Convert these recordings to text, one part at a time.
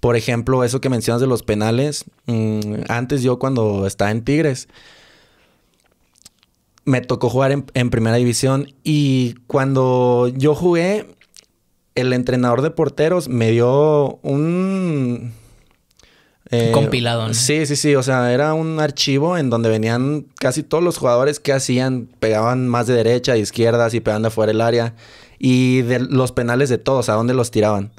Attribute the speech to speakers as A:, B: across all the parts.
A: Por ejemplo, eso que mencionas de los penales, mm, antes yo cuando estaba en Tigres, me tocó jugar en, primera división y cuando yo jugué, el entrenador de porteros me dio eh, un... Compilado. ¿no? Sí, sí, sí. O sea, era un archivo en donde venían casi todos los jugadores que hacían, pegaban más de derecha, de izquierda, así pegando afuera el área. Y de los penales de todos, a dónde los tiraban.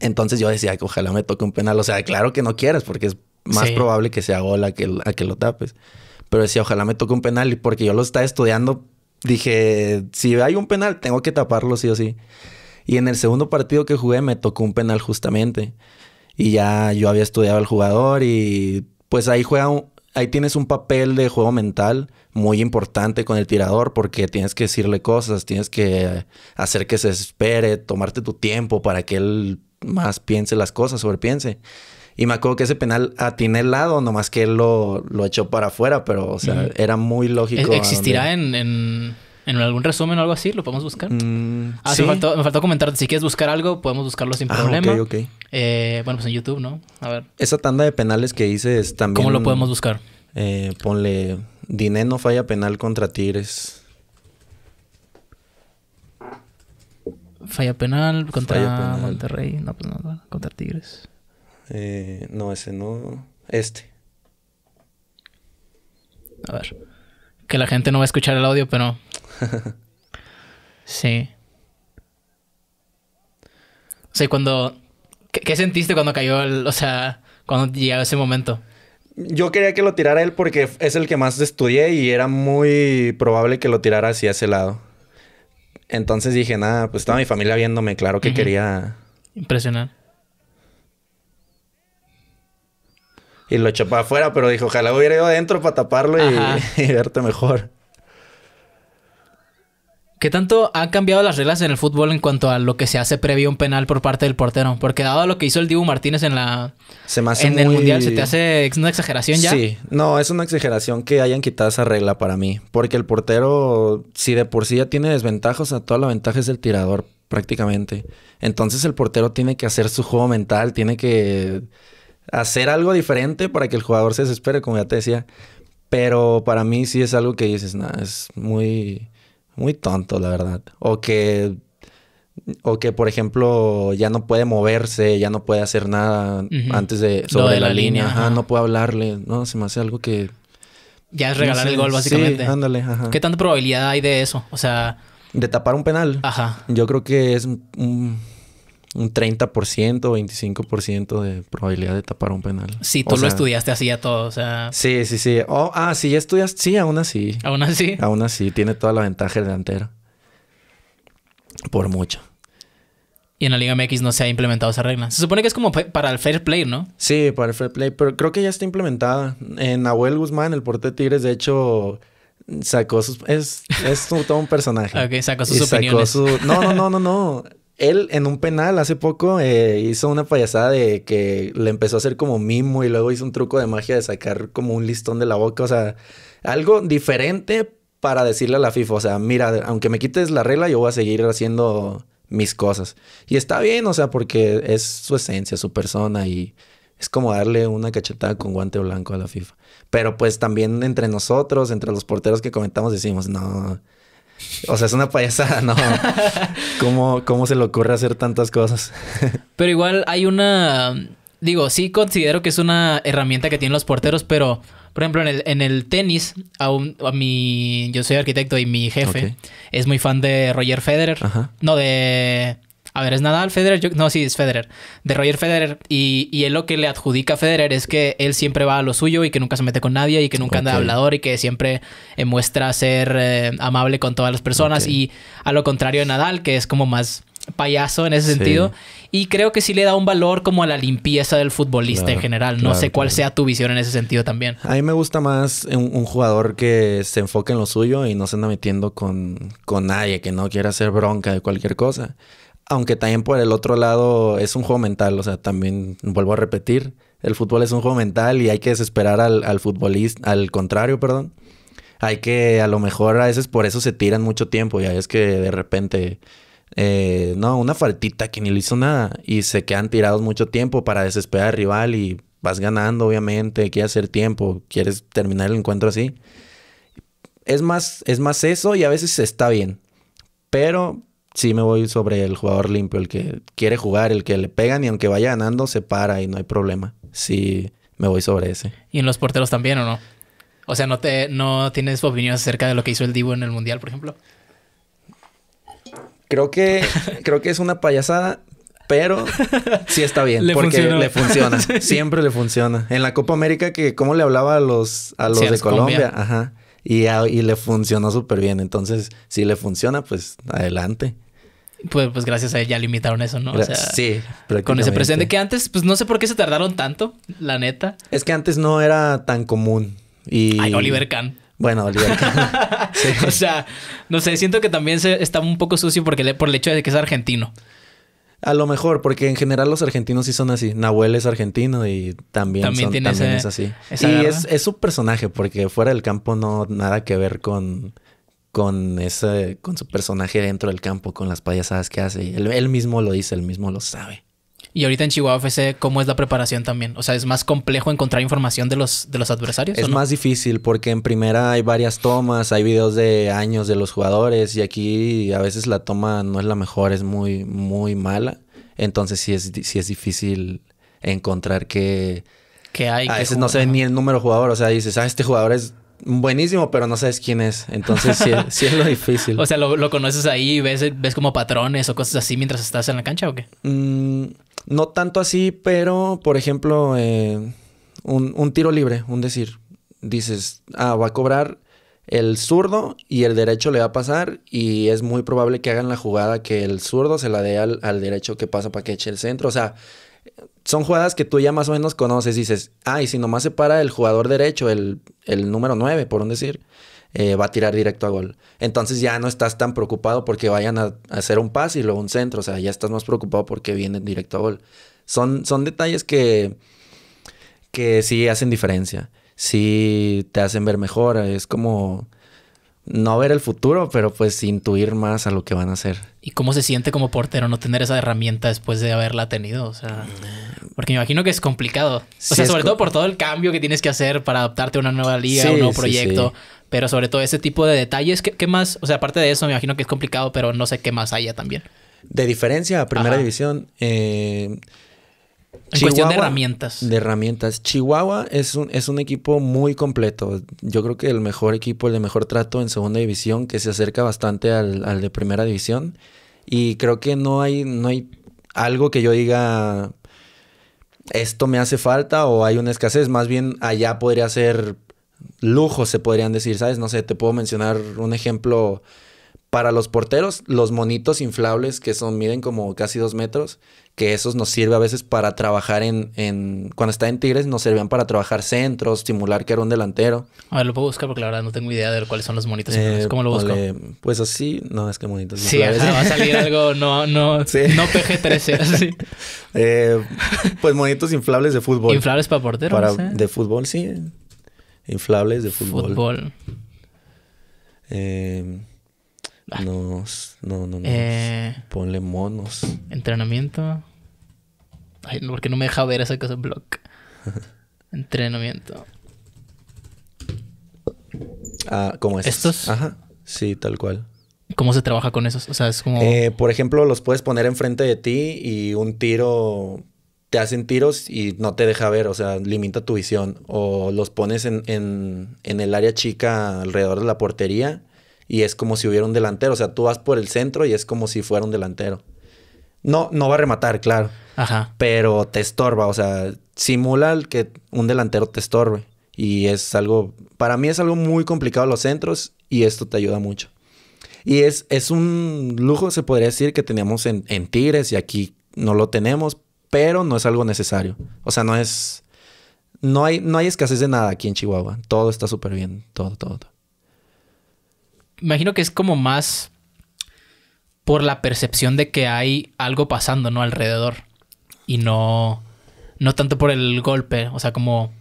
A: Entonces yo decía que ojalá me toque un penal. O sea, claro que no quieres porque es más probable que sea gol que, a que lo tapes. Pero decía, ojalá me toque un penal. Y porque yo lo estaba estudiando, dije, si hay un penal, tengo que taparlo sí o sí. Y en el segundo partido que jugué me tocó un penal justamente. Y ya yo había estudiado al jugador y pues ahí juega ahí tienes un papel de juego mental muy importante con el tirador porque tienes que decirle cosas, tienes que hacer que se espere, tomarte tu tiempo para que él más piense las cosas, sobrepiense. Y me acuerdo que ese penal atiné el lado, nomás que él lo, echó para afuera, pero, o sea, era muy lógico. ¿Existirá
B: en, en, algún resumen o algo así? ¿Lo podemos buscar? Mm, ah, sí. me, faltó, comentarte. Si quieres buscar algo, podemos buscarlo sin ah, problema. Ok, ok. Eh, bueno, pues en YouTube, ¿no?
A: A ver. Esa tanda de penales que dices también. ¿Cómo lo podemos buscar? Eh, ponle. Diné no falla penal contra Tigres.
B: Falla penal contra Monterrey. No, pues no, contra Tigres.
A: Eh, no, ese no. Este. A ver.
B: Que la gente no va a escuchar el audio, pero. sí. O sea, cuando. ¿Qué, sentiste cuando cayó el. O sea, cuando llegaba ese momento?
A: Yo quería que lo tirara él porque es el que más estudié y era muy probable que lo tirara hacia ese lado. Entonces dije, nada, pues estaba mi familia viéndome, claro que quería. Impresionar. Y lo echó para afuera, pero dijo, ojalá hubiera ido adentro para taparlo y, y, verte mejor. ¿Qué
B: tanto han cambiado las reglas en el fútbol en cuanto a lo que se hace previo a un penal por parte del portero? Porque dado lo que hizo el Dibu Martínez en la
A: el Mundial, ¿se te
B: hace una exageración ya? Sí,
A: no, es una exageración que hayan quitado esa regla para mí. Porque el portero, si de por sí ya tiene desventajas, o sea, toda la ventaja es el tirador prácticamente. Entonces el portero tiene que hacer su juego mental, tiene que hacer algo diferente para que el jugador se desespere, como ya te decía. Pero para mí sí es algo que dices, nada, es muy muy tonto, la verdad. O que, o que por ejemplo, ya no puede moverse, ya no puede hacer nada antes de sobre de la, línea, Ajá, no puede hablarle, no, se me hace algo que
B: ya es regalar el gol básicamente. Sí, ajá. ¿Qué tanta probabilidad hay de eso? O sea,
A: de tapar un penal. Ajá. Yo creo que es un un 30%, 25% de probabilidad de tapar un penal. Sí, tú lo estudiaste así a
B: todo, o sea...
A: Sí, sí, sí. Oh, ah, sí, ya estudiaste. Sí, aún así. Aún así. Aún así, tiene toda la ventaja delantera. Por mucho. Y
B: en la Liga MX no se ha implementado esa regla. Se supone que es como para el fair play, ¿no?
A: Sí, para el fair play, pero creo que ya está implementada. En Abuel Guzmán, el porte de Tigres, de hecho, sacó sus... Es, es todo un personaje. ok, sacó sus su... No, no, no, no, no. Él en un penal hace poco eh, hizo una payasada de que le empezó a hacer como mimo y luego hizo un truco de magia de sacar como un listón de la boca. O sea, algo diferente para decirle a la FIFA, o sea, mira, aunque me quites la regla, yo voy a seguir haciendo mis cosas. Y está bien, o sea, porque es su esencia, su persona y es como darle una cachetada con guante blanco a la FIFA. Pero pues también entre nosotros, entre los porteros que comentamos, decimos, no, o sea, es una payasada, ¿no? ¿Cómo, se le ocurre hacer tantas cosas? pero igual hay
B: una... Digo, sí considero que es una herramienta que tienen los porteros, pero... Por ejemplo, en el, tenis, a, a mi... Yo soy arquitecto y mi jefe es muy fan de Roger Federer. No, de... A ver, ¿es Nadal, Federer? no, sí, es Federer. De Roger Federer. Y, y, él lo que le adjudica a Federer es que él siempre va a lo suyo y que nunca se mete con nadie y que nunca anda de hablador y que siempre eh, muestra ser eh, amable con todas las personas. Y a lo contrario de Nadal, que es como más payaso en ese sentido. Y creo que sí le da un valor como a la limpieza del futbolista en general. No sé cuál sea tu visión en ese sentido también.
A: A mí me gusta más un, jugador que se enfoque en lo suyo y no se anda metiendo con, con nadie, que no quiera hacer bronca de cualquier cosa. Aunque también por el otro lado es un juego mental, o sea, también vuelvo a repetir, el fútbol es un juego mental y hay que desesperar al, futbolista, al contrario, perdón. Hay que, a lo mejor a veces por eso se tiran mucho tiempo, a es que de repente, eh, no, una faltita que ni le hizo nada y se quedan tirados mucho tiempo para desesperar al rival y vas ganando, obviamente, quieres hacer tiempo, quieres terminar el encuentro así. Es más, es más eso y a veces está bien. Pero sí me voy sobre el jugador limpio, el que quiere jugar, el que le pegan y aunque vaya ganando se para y no hay problema. Sí me voy sobre ese.
B: ¿Y en los porteros también o no? O sea, ¿no, te, no tienes opinión acerca de lo que hizo el Divo en el Mundial, por ejemplo?
A: Creo que, creo que es una payasada, pero sí está bien. Le porque le funciona. Siempre le funciona. En la Copa América, que como le hablaba a los, a los de Colombia, ajá. Y, y le funcionó súper bien. Entonces, si le funciona, pues adelante.
B: Pues, pues, gracias a ella limitaron eso, ¿no? O sea, sí, con ese presente que antes, pues no sé por qué se tardaron tanto, la neta.
A: Es que antes no era tan común. Y... Ay, Oliver Kahn. Bueno, Oliver
B: Kahn. O sea, no sé, siento que también se está un poco sucio porque por el hecho de que es argentino.
A: A lo mejor, porque en general los argentinos sí son así. Nahuel es argentino y también, es así. Y es, es, su personaje, porque fuera del campo no nada que ver con con, ese, con su personaje dentro del campo, con las payasadas que hace. Él, mismo lo dice, él mismo lo sabe.
B: Y ahorita en Chihuahua FC, ¿cómo es la preparación también? O sea, ¿es más complejo encontrar información de los, de los adversarios? Es más
A: difícil porque en primera hay varias tomas, hay videos de años de los jugadores y aquí a veces la toma no es la mejor, es muy, muy mala. Entonces sí es, sí es difícil encontrar que... Que hay. A veces no se ve ni el número de jugador, o sea, dices, ah, este jugador es buenísimo, pero no sabes quién es. Entonces sí, es lo difícil. O sea,
B: ¿lo, conoces ahí y ves, ves como patrones o cosas así mientras estás en la cancha o qué?
A: Mm, no tanto así, pero por ejemplo, eh, un, tiro libre, un decir. Dices, ah, va a cobrar el zurdo y el derecho le va a pasar y es muy probable que hagan la jugada que el zurdo se la dé al, al derecho que pasa para que eche el centro. O sea, son jugadas que tú ya más o menos conoces. Dices, ay, si nomás se para el jugador derecho, el, el número 9, por un decir, eh, va a tirar directo a gol. Entonces ya no estás tan preocupado porque vayan a, hacer un pase y luego un centro. O sea, ya estás más preocupado porque vienen directo a gol. Son, son detalles que, que sí hacen diferencia. Sí te hacen ver mejor. Es como no ver el futuro, pero pues intuir más a lo que van a hacer.
B: ¿Y cómo se siente como portero no tener esa herramienta después de haberla tenido? O sea, porque me imagino que es complicado. O sea, sobre todo por todo el cambio que tienes que hacer para adaptarte a una nueva liga, a un nuevo proyecto. pero sobre todo ese tipo de detalles, ¿qué, más? O sea, aparte de eso, me imagino que es complicado, pero no sé qué más haya también.
A: De diferencia a primera división, eh,
B: en cuestión de herramientas. De
A: herramientas. Chihuahua es un, es un equipo muy completo. Yo creo que el mejor equipo, el de mejor trato en segunda división, que se acerca bastante al, de primera división. Y creo que no hay, no hay algo que yo diga esto me hace falta o hay una escasez. Más bien allá podría ser lujo, se podrían decir, ¿sabes? No sé, te puedo mencionar un ejemplo para los porteros, los monitos inflables que son, miden como casi dos metros, que esos nos sirve a veces para trabajar en, en cuando está en Tigres, nos servían para trabajar centros, simular que era un delantero.
B: A ver, lo puedo buscar porque la verdad no tengo idea de cuáles son los monitos eh, inflables. ¿Cómo lo busco?
A: pues así, no, es que monitos sí, inflables. Sí, va a salir
B: algo no, no, no PG-13, así.
A: Eh, pues monitos inflables de fútbol. Inflables para porteros. ¿no? De fútbol, sí. Inflables de fútbol. Fútbol. Eh... Ah. No, no, no. no. Eh, ponle monos.
B: Entrenamiento. Ay, no, porque no me deja ver esa cosa blog. entrenamiento.
A: Ah, ¿cómo estos. ¿Estos? Ajá. Sí, tal cual.
B: ¿Cómo se trabaja con esos? O sea, es como. Eh,
A: por ejemplo, los puedes poner enfrente de ti y un tiro. Te hacen tiros y no te deja ver, o sea, limita tu visión. O los pones en, en el área chica alrededor de la portería y es como si hubiera un delantero. O sea, tú vas por el centro y es como si fuera un delantero. No, no va a rematar, claro. Ajá. Pero te estorba, o sea, simula que un delantero te estorbe. Y es algo, para mí es algo muy complicado los centros y esto te ayuda mucho. Y es, es un lujo, se podría decir, que teníamos en, en Tigres y aquí no lo tenemos, pero no es algo necesario. O sea, no es, no hay, no hay escasez de nada aquí en Chihuahua. Todo está súper bien, todo, todo, todo
B: imagino que es como más por la percepción de que hay algo pasando, ¿no? Alrededor. Y no, no tanto por el golpe, o sea, como,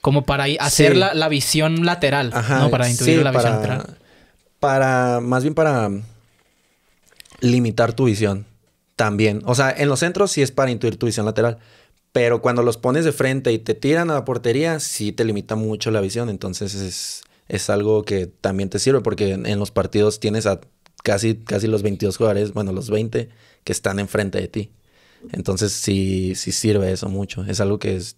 B: como para hacer la, visión lateral, ¿no? Para intuir la visión lateral.
A: Para, más bien para limitar tu visión también. O sea, en los centros sí es para intuir tu visión lateral. Pero cuando los pones de frente y te tiran a la portería, sí te limita mucho la visión. Entonces es, es algo que también te sirve porque en, los partidos tienes a casi, casi los 22 jugadores, bueno, los 20 que están enfrente de ti. Entonces sí, sí sirve eso mucho. Es algo que es...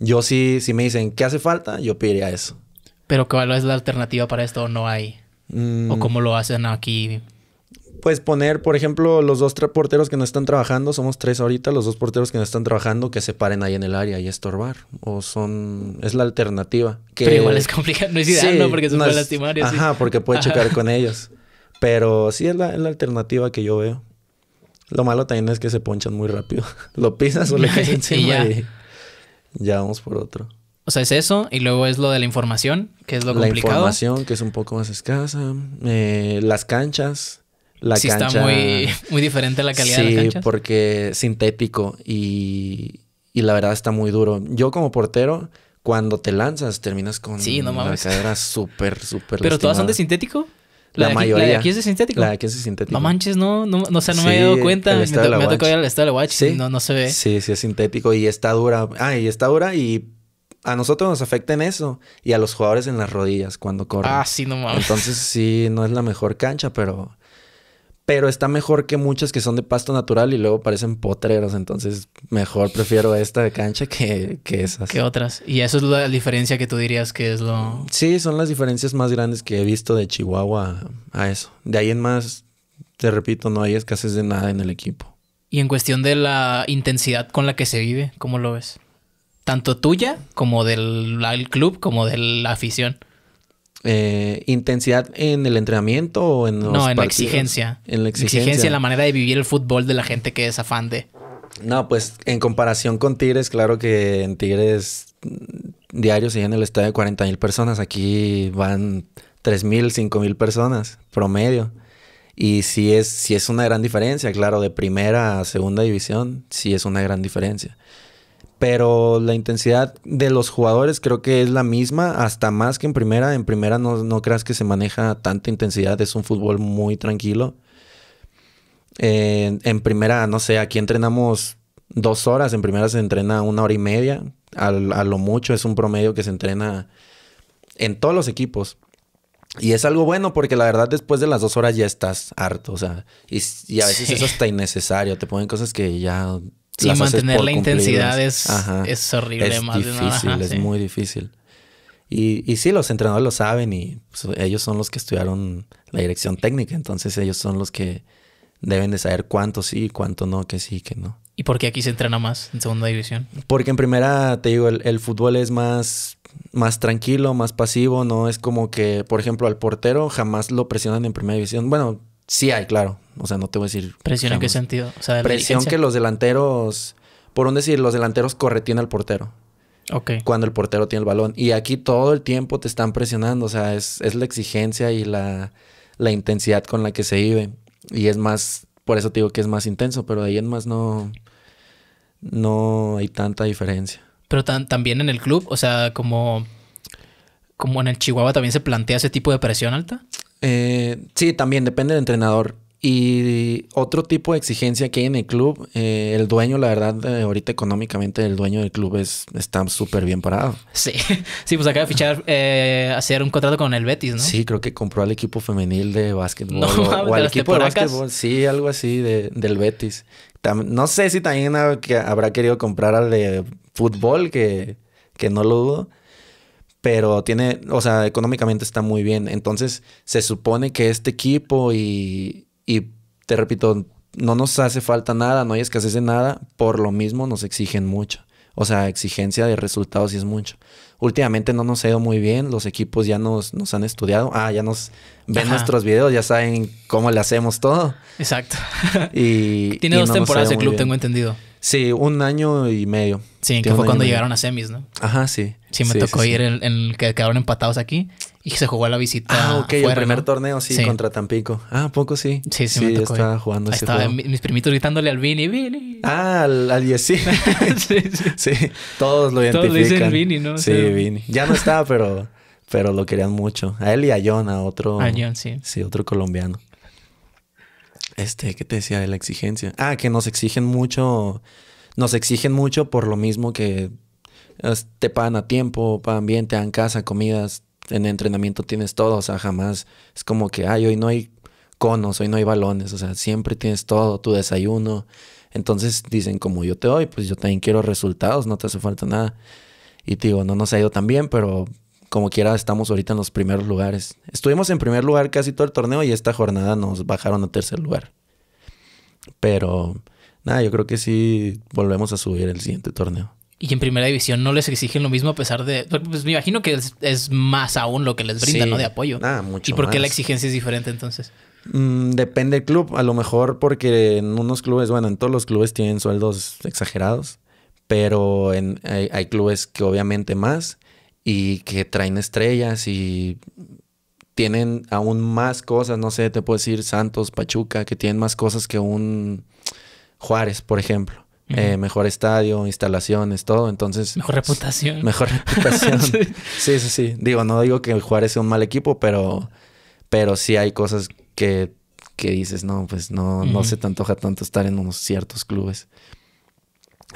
A: Yo sí, si me dicen, ¿qué hace falta? Yo pediría eso.
B: Pero ¿cuál es la alternativa para esto? ¿No hay? ¿O mm. cómo lo hacen aquí
A: pues poner, por ejemplo, los dos porteros que no están trabajando, somos tres ahorita, los dos porteros que no están trabajando, que se paren ahí en el área y estorbar. O son, es la alternativa. Pero igual es complicado, no es ideal, ¿no? Porque se no puede lastimar. Ajá, porque puede chocar con ellos. Pero sí es la, alternativa que yo veo. Lo malo también es que se ponchan muy rápido. Lo pisas o le encima y ya. vamos por otro.
B: O sea, es eso. Y luego es lo de la información, que es lo complicado. La información,
A: que es un poco más escasa. Eh, las canchas sí Está muy, muy diferente la calidad sí, de la cancha. Sí, porque sintético y, y la verdad está muy duro. Yo como portero, cuando te lanzas, terminas con una la cadera súper, súper ¿Pero todas son de sintético? La, mayoría. ¿La de aquí es de sintético? La de aquí es sintético. No
B: manches, no, no, no o sea, no me he dado cuenta. Me, to me tocó ir
A: al estado de Watch no, no se ve. Sí, sí, es sintético y está dura. Ah, y está dura y a nosotros nos afecta en eso y a los jugadores en las rodillas cuando corren. Ah, sí, no mames. Entonces sí, no es la mejor cancha, pero pero está mejor que muchas que son de pasto natural y luego parecen potreros. Entonces, mejor prefiero esta de cancha que, que esas. Que
B: otras. Y eso es la diferencia que tú dirías que es lo.
A: Sí, son las diferencias más grandes que he visto de Chihuahua a eso. De ahí en más, te repito, no hay escasez de nada en el equipo.
B: Y en cuestión de la intensidad con la que se vive, ¿cómo lo ves? Tanto tuya como del club, como de la afición
A: eh, intensidad en el entrenamiento o en los No, en la exigencia. En la exigencia. exigencia. en la
B: manera de vivir el fútbol de la gente que es afán de.
A: No, pues en comparación con Tigres, claro que en Tigres mm, Diario se en el estadio 40 mil personas. Aquí van 3 mil, 5 mil personas promedio. Y sí es, sí es una gran diferencia, claro, de primera a segunda división, sí es una gran diferencia pero la intensidad de los jugadores creo que es la misma, hasta más que en primera. En primera no, creas que se maneja tanta intensidad, es un fútbol muy tranquilo. Eh, en primera, no sé, aquí entrenamos dos horas, en primera se entrena una hora y media, a lo mucho es un promedio que se entrena en todos los equipos. Y es algo bueno porque la verdad después de las dos horas ya estás harto, o sea, y, a veces eso es innecesario, te ponen cosas que ya Sí, mantener la intensidad es, es horrible. Es más difícil, es muy difícil. Y, y sí, los entrenadores lo saben y pues, ellos son los que estudiaron la dirección técnica, entonces ellos son los que deben de saber cuánto sí, cuánto no, que sí, que no. ¿Y
B: por qué aquí se entrena más en segunda división?
A: Porque en primera, te digo, el, el fútbol es más, más tranquilo, más pasivo, no es como que, por ejemplo, al portero jamás lo presionan en primera división. Bueno, Sí hay, claro. O sea, no te voy a decir. ¿Presión en qué sentido? O sea, presión que los delanteros, por un decir, los delanteros corretían al portero. Ok. Cuando el portero tiene el balón. Y aquí todo el tiempo te están presionando. O sea, es, es la exigencia y la, la, intensidad con la que se vive. Y es más, por eso te digo que es más intenso, pero de ahí en más no, no hay tanta diferencia.
B: Pero también en el club, o sea, como, como en el Chihuahua también se plantea ese tipo de presión alta.
A: Eh, sí, también depende del entrenador. Y otro tipo de exigencia que hay en el club, eh, el dueño, la verdad, eh, ahorita económicamente el dueño del club es, está súper bien parado.
B: Sí, sí, pues acaba de fichar, eh, hacer un contrato con el Betis, ¿no?
A: Sí, creo que compró al equipo femenil de básquetbol no, o, al equipo de básquetbol, sí, algo así de, del Betis. no sé si también habrá querido comprar al de fútbol, que, que no lo dudo pero tiene, o sea, económicamente está muy bien. Entonces, se supone que este equipo y, te repito, no nos hace falta nada, no hay escasez de nada, por lo mismo nos exigen mucho. O sea, exigencia de resultados y es mucho. Últimamente no nos ha ido muy bien, los equipos ya nos, nos han estudiado, ah, ya nos ven nuestros videos, ya saben cómo le hacemos todo. Exacto. y, Tiene dos temporadas el club, tengo entendido. Sí, un año y medio. Sí, que fue cuando llegaron a semis, ¿no? Ajá, sí. Sí, me tocó ir
B: en, el que quedaron empatados aquí y se jugó a la visita. Ah, ok, el primer torneo, sí, contra
A: Tampico. Ah, poco sí. Sí, sí, me tocó estaba jugando ese estaba
B: mis primitos gritándole al Vini, Vini.
A: Ah, al, al Yesi. sí, todos lo identifican. Todos dicen Vini, ¿no? Sí, Vini. Ya no estaba pero, pero lo querían mucho. A él y a John, a otro. A John, sí. Sí, otro colombiano. Este, ¿qué te decía de la exigencia? Ah, que nos exigen mucho. Nos exigen mucho por lo mismo que te pagan a tiempo, pagan bien, te dan casa, comidas, en entrenamiento tienes todo, o sea, jamás es como que, ay, hoy no hay conos, hoy no hay balones, o sea, siempre tienes todo, tu desayuno. Entonces dicen, como yo te doy, pues yo también quiero resultados, no te hace falta nada. Y te digo, no nos ha ido tan bien, pero como quiera estamos ahorita en los primeros lugares. Estuvimos en primer lugar casi todo el torneo y esta jornada nos bajaron a tercer lugar. Pero nada, yo creo que sí volvemos a subir el siguiente torneo
B: y en primera división no les exigen lo mismo a pesar de... Pues me imagino que es, más aún lo que les brinda, ¿no? De apoyo. Ah, mucho ¿Y por qué la exigencia es diferente entonces?
A: Mm, depende del club. A lo mejor porque en unos clubes, bueno, en todos los clubes tienen sueldos exagerados. Pero en, hay, hay clubes que obviamente más y que traen estrellas y tienen aún más cosas. No sé, te puedo decir Santos, Pachuca, que tienen más cosas que un Juárez, por ejemplo. Eh, mejor estadio, instalaciones, todo. Entonces. Mejor reputación. Mejor reputación. sí. sí. sí, Digo, no digo que Juárez sea un mal equipo, pero. Pero sí hay cosas que, dices, no, pues no, no se te antoja tanto estar en unos ciertos clubes.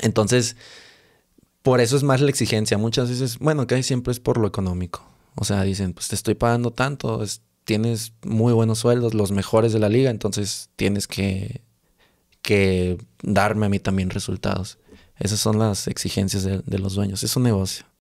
A: Entonces, por eso es más la exigencia. Muchas veces, bueno, que siempre es por lo económico. O sea, dicen, pues te estoy pagando tanto, tienes muy buenos sueldos, los mejores de la liga, entonces tienes que que darme a mí también resultados. Esas son las exigencias de, los dueños. Es un negocio.